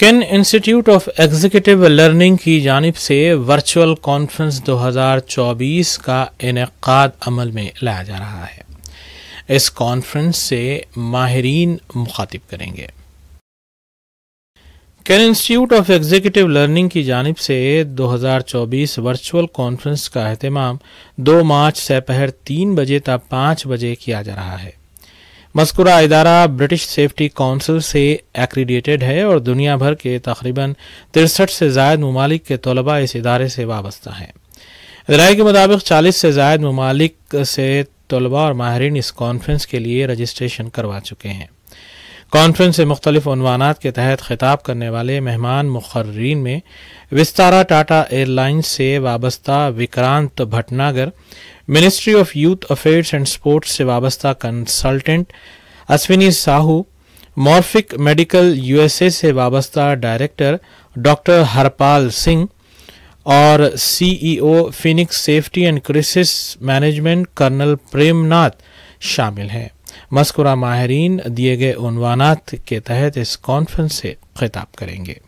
किन institute of executive learning की जानब से वर्चुअल कॉन्फ्रेंस 2024 का इनका अमल में लाया जा रहा है इस कॉन्फ्रेंस से माहरीन मुखातिब करेंगे कैन इंस्टीट्यूट ऑफ एग्जीक्यूटिव लर्निंग की जानब से 2024 वर्चुअल कॉन्फ्रेंस का अहतमाम 2 मार्च से पहर 3 बजे तक 5 बजे किया जा रहा है मस्कुरा इदारा ब्रिटिश सेफ्टी काउंसिल से एक्रीडिएटेड है और दुनिया भर के तकरीबन तिरसठ से जायद ममालिक के तलबा इस इदारे से वाबस्ता हैं इदारे के मुताबिक चालीस से जायद ममालिक से तलबा और माहरीन इस कॉन्फ्रेंस के लिए रजिस्ट्रेशन करवा चुके हैं कॉन्फ्रेंस से मुख्तलिफानात के तहत खिताब करने वाले मेहमान मुखर्रीन में विस्तारा टाटा एयरलाइंस से वाबस्ता Vikrant Bhatnagar ministry of youth affairs and sports से वाबस्ता consultant Ashwini Sahu Morphic medical USA से वाबस्ता डायरेक्टर डॉक्टर हरपाल सिंह और CEO Phoenix safety and crisis management colonel Premnath शामिल हैं मस्कुरा माहरीन दिए गए उनवानात के तहत इस कॉन्फ्रेंस से खिताब करेंगे